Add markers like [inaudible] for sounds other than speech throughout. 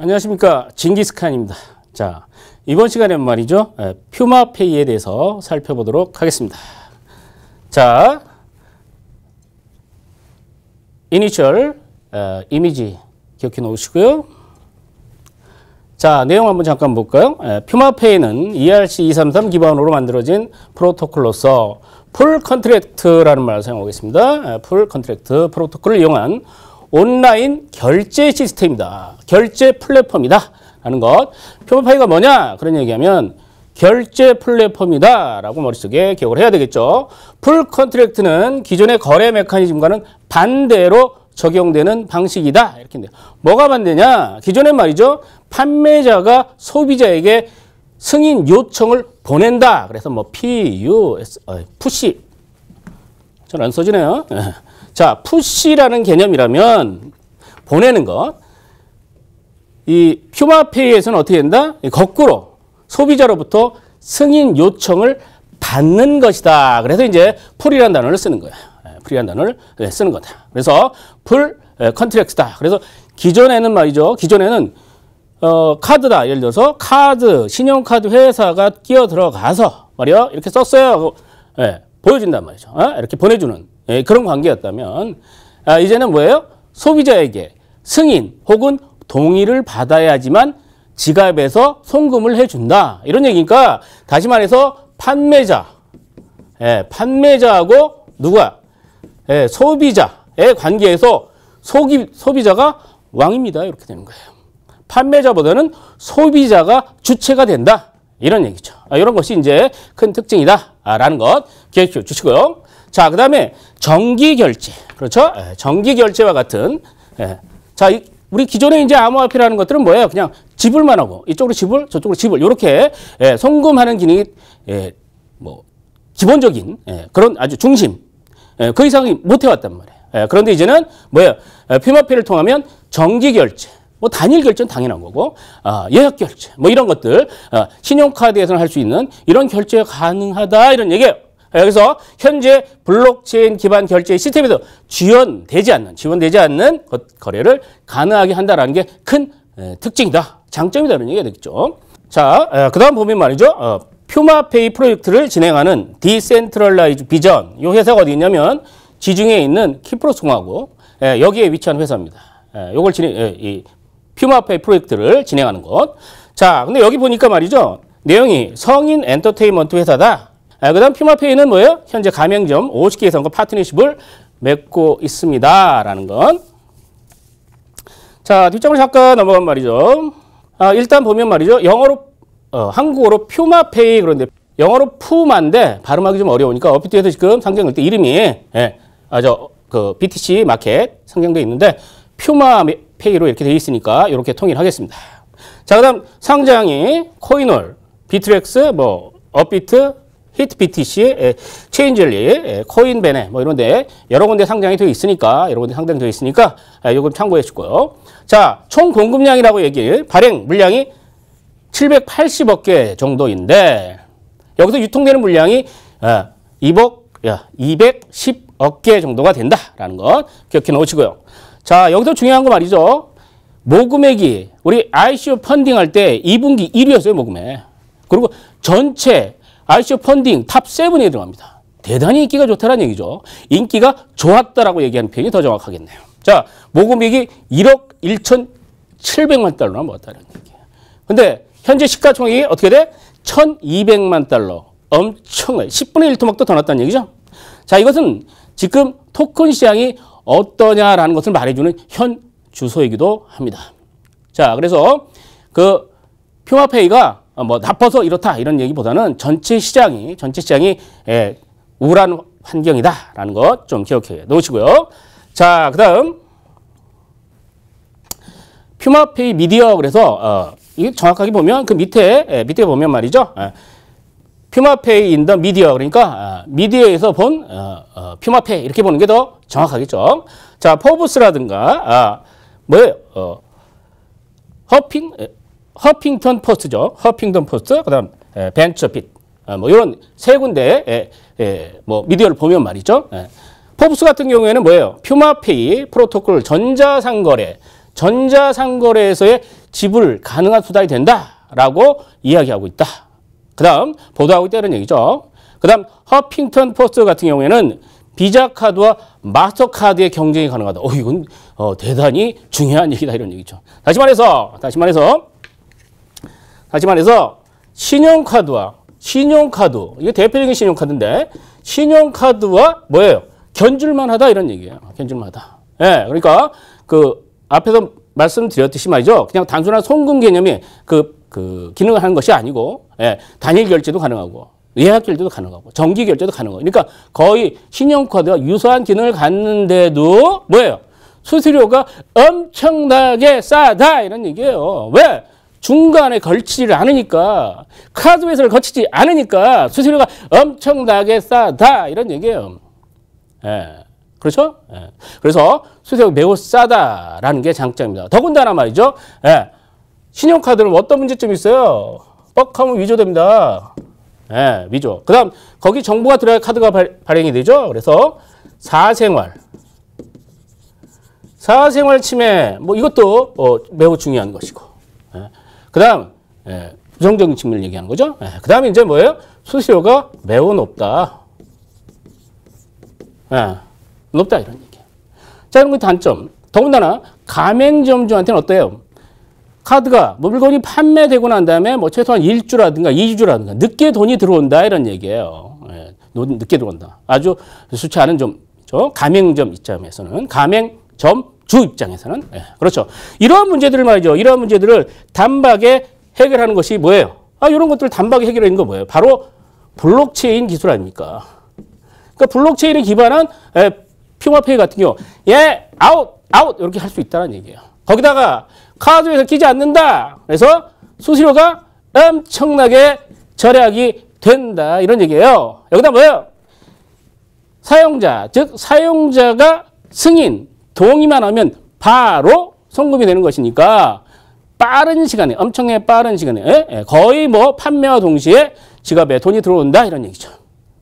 안녕하십니까 징기스칸입니다. 자 이번 시간에 말이죠 예, 퓨마페이에 대해서 살펴보도록 하겠습니다. 자 이니셜 에, 예, 이미지 기억해 놓으시고요. 자 내용 한번 잠깐 볼까요? 예, 퓨마페이는 ERC233 기반으로 만들어진 프로토콜로서 풀 컨트랙트라는 말을 사용하고있습니다풀 컨트랙트 프로토콜을 이용한 온라인 결제 시스템이다. 결제 플랫폼이다. 라는 것. 표본파이가 뭐냐? 그런 얘기하면 결제 플랫폼이다 라고 머릿속에 기억을 해야 되겠죠. 풀 컨트랙트는 기존의 거래 메커니즘과는 반대로 적용되는 방식이다. 이렇게 돼요. 뭐가 반대냐? 기존에 말이죠. 판매자가 소비자에게 승인 요청을 보낸다. 그래서 뭐 PUS, 어, 푸시. 잘 안 써지네요. [laughs] 자, 푸시라는 개념이라면 보내는 거. 이 퓨마페이에서는 어떻게 된다? 거꾸로 소비자로부터 승인 요청을 받는 것이다. 그래서 이제 풀이라는 단어를 쓰는 거야. 예, 풀이라는 단어를 예, 쓰는 거다. 그래서 풀 예, 컨트랙스다. 그래서 기존에는 말이죠. 기존에는 어, 카드다. 예를 들어서 카드, 신용카드 회사가 끼어 들어가서 말이야 이렇게 썼어요. 예, 보여준단 말이죠. 어? 이렇게 보내주는 예, 그런 관계였다면 아, 이제는 뭐예요? 소비자에게 승인 혹은 동의를 받아야지만 지갑에서 송금을 해준다. 이런 얘기니까 다시 말해서 판매자, 예, 판매자하고 누가 예, 소비자의 관계에서 소기, 소비자가 왕입니다. 이렇게 되는 거예요. 판매자보다는 소비자가 주체가 된다. 이런 얘기죠. 아, 이런 것이 이제 큰 특징이다라는 아, 것 기억해 주시고요. 자, 그 다음에 정기결제. 그렇죠? 네. 예, 정기결제와 같은. 예. 자, 이, 우리 기존에 이제 암호화폐라는 것들은 뭐예요? 그냥 지불만 하고 이쪽으로 지불, 저쪽으로 지불. 이렇게 예, 송금하는 기능이 예, 뭐 기본적인 예, 그런 아주 중심. 예, 그 이상이 못 해왔단 말이에요. 예, 그런데 이제는 뭐예요? 예, 피마피를 통하면 정기결제. 뭐 단일 결제는 당연한 거고 아, 예약 결제 뭐 이런 것들 아, 신용카드에서는 할 수 있는 이런 결제가 가능하다 이런 얘기예요. 아, 여기서 현재 블록체인 기반 결제 시스템에서 지원되지 않는 지원되지 않는 거래를 가능하게 한다라는 게 큰 특징이다. 장점이다는 얘기가 되겠죠. 자, 그다음 보면 말이죠. 어, 퓨마페이 프로젝트를 진행하는 디센트럴라이즈 비전. 이 회사가 어디 있냐면 지중해에 있는 키프로스 공화국 여기에 위치한 회사입니다. 이걸 진행 이 퓨마페이 프로젝트를 진행하는 곳. 자, 근데 여기 보니까 말이죠. 내용이 성인 엔터테인먼트 회사다. 아, 그 다음 퓨마페이는 뭐예요? 현재 가맹점 50개 이상과 파트너십을 맺고 있습니다. 라는 건. 자, 뒷장을 잠깐 넘어간 말이죠. 아, 일단 보면 말이죠. 영어로, 어, 한국어로 퓨마페이 그런데 영어로 푸마인데 발음하기 좀 어려우니까 어피트에서 지금 상장될 때 이름이, 예, 아, 저, 그 BTC 마켓 상장돼 있는데 퓨마페이로 이렇게 돼 있으니까 이렇게 통일하겠습니다. 자, 그 다음 상장이 코인홀, 비트렉스, 뭐, 업비트, 히트 b t c 체인젤리, 코인베네 뭐 이런데 여러 군데 상장이 되어 있으니까 여러 군데 상장이 되어 있으니까 예, 요금 참고해 주고요. 자, 총 공급량이라고 얘기해 발행 물량이 780억 개 정도인데 여기서 유통되는 물량이 2억 210억 개 정도가 된다라는 것 기억해 놓으시고요. 자, 여기서 중요한 거 말이죠. 모금액이 우리 ICO 펀딩 할 때 2분기 1위였어요, 모금액. 그리고 전체 ICO 펀딩 탑세븐에 들어갑니다. 대단히 인기가 좋다는 얘기죠. 인기가 좋았다라고 얘기하는 표현이 더 정확하겠네요. 자, 모금액이 1억 1,700만 달러나 모았다는 얘기예요. 근데 현재 시가총액이 어떻게 돼? 1,200만 달러. 엄청나요. 10분의 1 토막도 더 났다는 얘기죠. 자, 이것은 지금 토큰 시장이 어떠냐라는 것을 말해주는 현 주소이기도 합니다. 자, 그래서 그 표마페이가 어, 뭐 나빠서 이렇다 이런 얘기보다는 전체 시장이 전체 시장이 예, 우울한 환경이다라는 것 좀 기억해 놓으시고요. 자, 그다음 퓨마페이 미디어 그래서 어, 이게 정확하게 보면 그 밑에 예, 밑에 보면 말이죠. 예, 퓨마페이 인더 미디어 그러니까 어, 미디어에서 본 어, 어, 퓨마페이 이렇게 보는 게 더 정확하겠죠. 자, 포브스라든가 아, 뭐예 어, 허핑 예, 허핑턴 포스트죠. 허핑턴 포스트, 그다음 예, 벤처핏 아, 뭐 이런 세 군데의 예, 예, 뭐 미디어를 보면 말이죠. 포브스 같은 경우에는 뭐예요? 퓨마페이 프로토콜 전자상거래, 전자상거래에서의 지불 가능한 수단이 된다라고 이야기하고 있다. 그다음 보도하고 있다는 얘기죠. 그다음 허핑턴 포스트 같은 경우에는 비자 카드와 마스터 카드의 경쟁이 가능하다. 어 이건 어, 대단히 중요한 얘기다 이런 얘기죠. 다시 말해서 다시 말해서 다시 말해서 신용카드와 신용카드 이게 대표적인 신용카드인데 신용카드와 뭐예요? 견줄만하다 이런 얘기예요. 아, 견줄만하다. 예, 그러니까 그 앞에서 말씀드렸듯이 말이죠. 그냥 단순한 송금 개념이 그, 그 기능을 하는 것이 아니고 예, 단일 결제도 가능하고 예약 결제도 가능하고 정기 결제도 가능하고 그러니까 거의 신용카드와 유사한 기능을 갖는데도 뭐예요? 수수료가 엄청나게 싸다 이런 얘기예요. 왜? 중간에 걸치지를 않으니까 카드 회사를 거치지 않으니까 수수료가 엄청나게 싸다 이런 얘기예요. 예. 그렇죠? 예. 그래서 수수료가 매우 싸다라는 게 장점입니다. 더군다나 말이죠. 예. 신용카드는 어떤 문제점이 있어요? 뻑하면 위조됩니다. 예, 위조. 그 다음, 거기 정보가 들어야 카드가 발, 행이 되죠? 그래서, 사생활. 사생활 침해, 뭐 이것도 어, 매우 중요한 것이고. 그 다음, 예, 부정적인 측면을 얘기하는 거죠. 예, 그 다음에 이제 뭐예요? 수수료가 매우 높다. 예, 높다 이런 얘기. 자, 이런 거 그 단점. 더군다나 가맹점주한테는 어때요? 카드가 물건이 판매되고 난 다음에 뭐 최소한 일주라든가이주라든가 늦게 돈이 들어온다 이런 얘기예요. 예, 늦게 들어온다. 아주 수치 않은 좀, 저 가맹점 입장에서는 가맹점 주 입장에서는. 예, 그렇죠. 이러한 문제들을 말이죠. 이러한 문제들을 단박에 해결하는 것이 뭐예요? 아, 이런 것들을 단박에 해결하는 거 뭐예요? 바로 블록체인 기술 아닙니까? 그러니까 블록체인에 기반한 예, 핑화페이 같은 경우, 예, 아웃, 아웃, 이렇게 할 수 있다는 얘기예요. 거기다가 카드에서 끼지 않는다. 그래서 수수료가 엄청나게 절약이 된다. 이런 얘기예요. 여기다 뭐예요? 사용자, 즉 사용자가 승인, 동의만 하면 바로 송금이 되는 것이니까 빠른 시간에 엄청나게 빠른 시간에 예? 예, 거의 뭐 판매와 동시에 지갑에 돈이 들어온다 이런 얘기죠.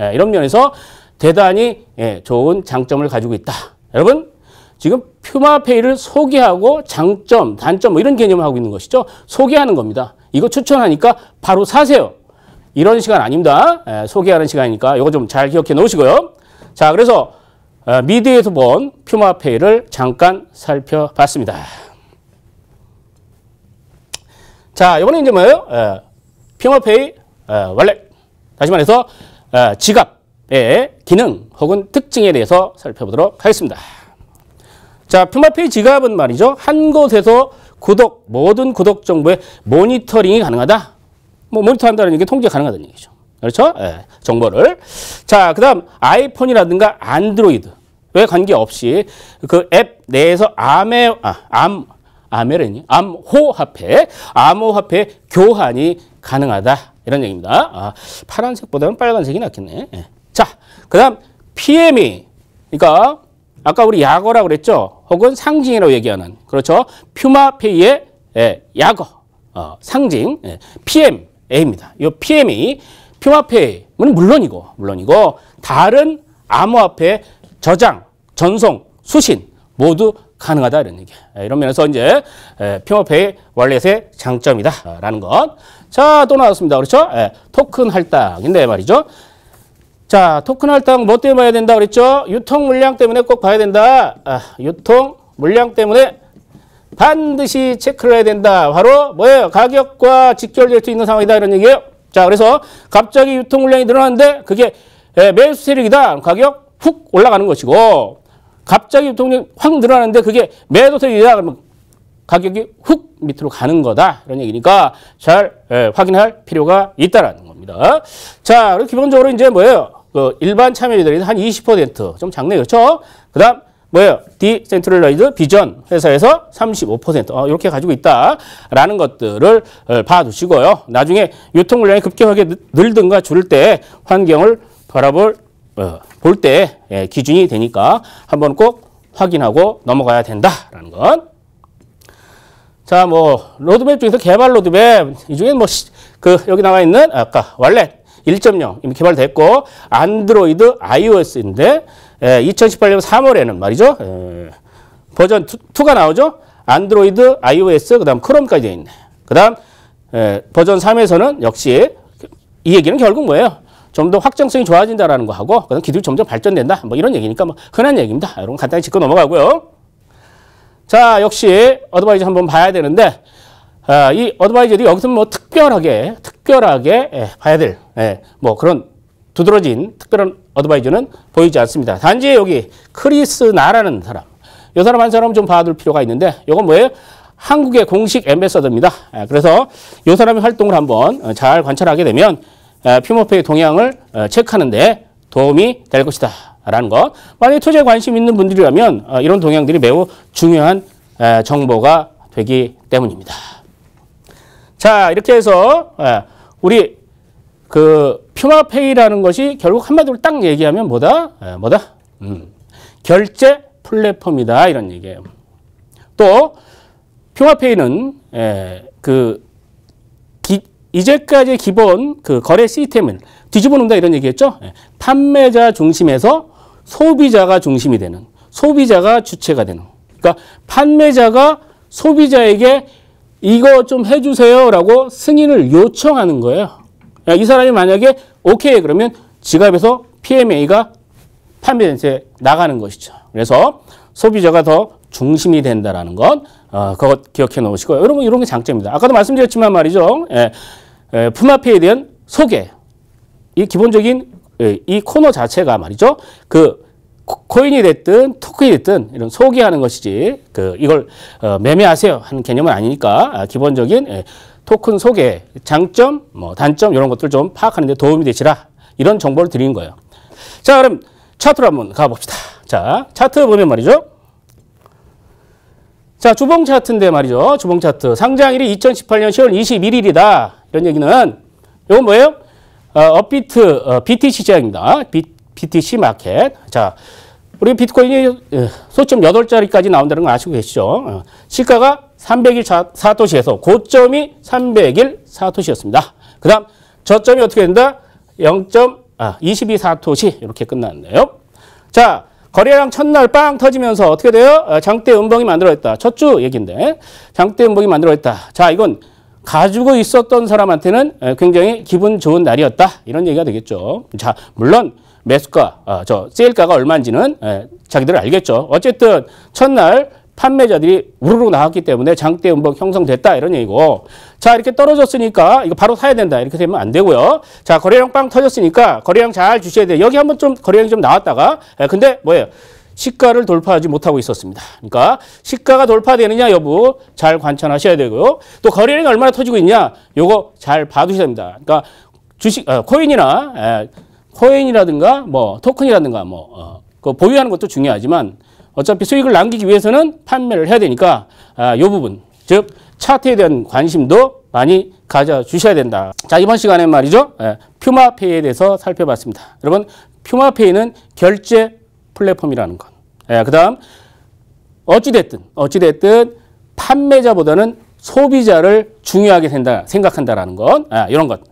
예, 이런 면에서 대단히 좋은 장점을 가지고 있다. 여러분 지금 퓨마페이를 소개하고 장점, 단점 뭐 이런 개념을 하고 있는 것이죠. 소개하는 겁니다. 이거 추천하니까 바로 사세요. 이런 시간 아닙니다. 소개하는 시간이니까 이거 좀 잘 기억해 놓으시고요. 자, 그래서 아, 미디어에서본 퓨마페이를 잠깐 살펴봤습니다. 자, 이번에 이제 뭐예요? 퓨마페이 어, 예, 원 다시 말해서 예, 지갑의 기능 혹은 특징에 대해서 살펴보도록 하겠습니다. 자, 퓨마페이 지갑은 말이죠. 한 곳에서 구독, 모든 구독 정보의 모니터링이 가능하다. 뭐 모니터한다는 게 통제 가능하다는 얘기죠. 그렇죠? 예, 정보를. 자, 그 다음 아이폰이라든가 안드로이드. 왜 관계없이 그 앱 내에서 암에, 아, 암, 아메레니 암호화폐, 암호화폐 교환이 가능하다. 이런 얘기입니다. 아, 파란색보다는 빨간색이 낫겠네. 예. 자, 그 다음 PME. 그러니까 아까 우리 약어라고 그랬죠? 혹은 상징이라고 얘기하는. 그렇죠? 퓨마페이의 예, 약어, 어, 상징, 예, PM. A입니다. 이 PM이 표마페는 뭐 물론이고 물론이고 다른 암호화폐 저장, 전송, 수신 모두 가능하다 이런 얘기. 예, 이런 면에서 이제 예, 표마페이 월렛의 장점이다라는 것. 자, 또 나왔습니다. 그렇죠? 예, 토큰 할당인데 말이죠. 자, 토큰 할당 뭐 때문에 봐야 된다 그랬죠? 유통 물량 때문에 꼭 봐야 된다. 아, 유통 물량 때문에 반드시 체크를 해야 된다. 바로 뭐예요? 가격과 직결될 수 있는 상황이다 이런 얘기예요. 자, 그래서 갑자기 유통 물량이 늘어났는데 그게 예, 매수 세력이다. 가격 훅 올라가는 것이고 갑자기 유통량이 확늘어났는데 그게 매도 세력이다. 그러면 가격이 훅 밑으로 가는 거다. 이런 얘기니까 잘 예, 확인할 필요가 있다라는 겁니다. 자, 그리고 기본적으로 이제 뭐예요? 그 일반 참여자들이 한 20%좀 장내 그렇죠? 그다음 뭐예요? 디센트럴라이드 비전 회사에서 35% 어, 이렇게 가지고 있다라는 것들을 어, 봐두시고요. 나중에 유통 물량이 급격하게 늘든가 줄을 때 환경을 바라볼 어, 볼때 예, 기준이 되니까 한번 꼭 확인하고 넘어가야 된다라는 건. 자, 뭐 로드맵 중에서 개발 로드맵 이 중에 뭐 그 여기 나와 있는 아까 왈렛 1.0 이미 개발됐고 안드로이드 iOS인데 2018년 예, 3월에는 말이죠. 예, 버전 2, 가 나오죠. 안드로이드, iOS, 그 다음 크롬까지 돼 있네. 그 다음 예, 버전 3에서는 역시 이 얘기는 결국 뭐예요? 좀 더 확정성이 좋아진다라는 거 하고 그다음 기술이 점점 발전된다. 뭐 이런 얘기니까 뭐 흔한 얘기입니다. 여러분 간단히 짚고 넘어가고요. 자 역시 어드바이저 한번 봐야 되는데 아, 이 어드바이저도 여기서 뭐 특별하게 특별하게 예, 봐야 될뭐 예, 뭐 그런 두드러진 특별한 어드바이저는 보이지 않습니다. 단지 여기 크리스나라는 사람. 이 사람 한 사람 좀 봐둘 필요가 있는데 이건 뭐예요? 한국의 공식 앰베서더입니다 예, 그래서 이 사람의 활동을 한번 어, 잘 관찰하게 되면 피모페이 어, 동향을 어, 체크하는데 도움이 될 것이다. 라는 것. 만약에 투자에 관심 있는 분들이라면 이런 동향들이 매우 중요한 정보가 되기 때문입니다. 자, 이렇게 해서 우리 그 퓨마페이라는 것이 결국 한마디로 딱 얘기하면 뭐다? 에, 예, 뭐다? 음. 결제 플랫폼이다 이런 얘기예요. 또 퓨마페이는 에, 예, 그 기, 이제까지 기본 그 거래 시스템을 뒤집어 놓는다 이런 얘기했죠. 에, 예. 판매자 중심에서 소비자가 중심이 되는 소비자가 주체가 되는 그러니까 판매자가 소비자에게 이거 좀 해주세요라고 승인을 요청하는 거예요. 이 사람이 만약에 오케이 그러면 지갑에서 PMA가 판매단체 나가는 것이죠. 그래서 소비자가 더 중심이 된다라는 것, 어, 그것 기억해 놓으시고요. 여러분, 이런 게 장점입니다. 아까도 말씀드렸지만 말이죠. 예, 예 에, 품화폐에 대한 소개. 이 기본적인 에, 예, 이 코너 자체가 말이죠. 그 코인이 됐든 토큰이 됐든 이런 소개하는 것이지 그 이걸 어, 매매하세요 하는 개념은 아니니까 아, 기본적인 에, 예, 토큰 소개, 장점, 뭐 단점 이런 것들 좀 파악하는 데 도움이 되시라 이런 정보를 드린 거예요. 자 그럼 차트로 한번 가봅시다. 자 차트 보면 말이죠. 자 주봉 차트인데 말이죠. 주봉 차트 상장일이 2018년 10월 21일이다. 이런 얘기는 이건 뭐예요? 어, 업비트 어, BTC 시장입니다. BTC 마켓. 자 우리 비트코인이 어, 소점 8자리까지 나온다는 걸 아시고 계시죠? 어, 시가가 301사토시에서 고점이 301사토시였습니다그 다음 저점이 어떻게 된다? 0. 아, 22 4토시 이렇게 끝났네요. 자, 거래량 첫날 빵 터지면서 어떻게 돼요? 아, 장대 음봉이 만들어졌다. 첫 주 얘긴데 장대 음봉이 만들어졌다. 자, 이건 가지고 있었던 사람한테는 굉장히 기분 좋은 날이었다. 이런 얘기가 되겠죠. 자, 물론 매수가, 아, 저 세일가가 얼마인지는 에, 자기들 알겠죠. 어쨌든 첫날 판매자들이 우르르 나왔기 때문에 장대 음봉 형성됐다 이런 얘기고 자 이렇게 떨어졌으니까 이거 바로 사야 된다 이렇게 되면 안 되고요 자 거래량 빵 터졌으니까 거래량 잘 주셔야 돼요 여기 한번 좀 거래량이 좀 나왔다가 예, 근데 뭐예요 시가를 돌파하지 못하고 있었습니다. 그러니까 시가가 돌파되느냐 여부 잘 관찰하셔야 되고요. 또 거래량이 얼마나 터지고 있냐 요거 잘 봐두셔야 됩니다. 그러니까 주식 어, 코인이나 에, 예, 코인이라든가 뭐 토큰이라든가 뭐 어, 그 보유하는 것도 중요하지만 어차피 수익을 남기기 위해서는 판매를 해야 되니까 이 아, 부분 즉 차트에 대한 관심도 많이 가져주셔야 된다. 자 이번 시간에 말이죠. 예, 퓨마페이에 대해서 살펴봤습니다. 여러분 퓨마페이는 결제 플랫폼이라는 것. 예, 그 다음 어찌됐든 어찌됐든 판매자보다는 소비자를 중요하게 생각한다라는 것. 아, 이런 것.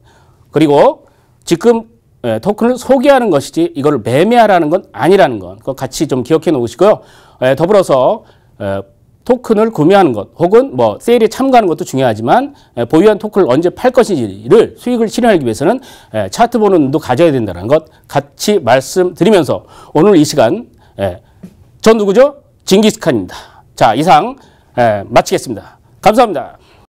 그리고 지금 예, 토큰을 소개하는 것이지 이걸 매매하라는 건 아니라는 건 그거 같이 좀 기억해 놓으시고요. 예, 더불어서 예, 토큰을 구매하는 것 혹은 뭐 세일에 참가하는 것도 중요하지만 예, 보유한 토큰을 언제 팔 것인지를 수익을 실현하기 위해서는 예, 차트 보는 눈도 가져야 된다는 것 같이 말씀드리면서 오늘 이 시간 예, 전 누구죠? 징기스칸입니다. 자 이상 예, 마치겠습니다. 감사합니다.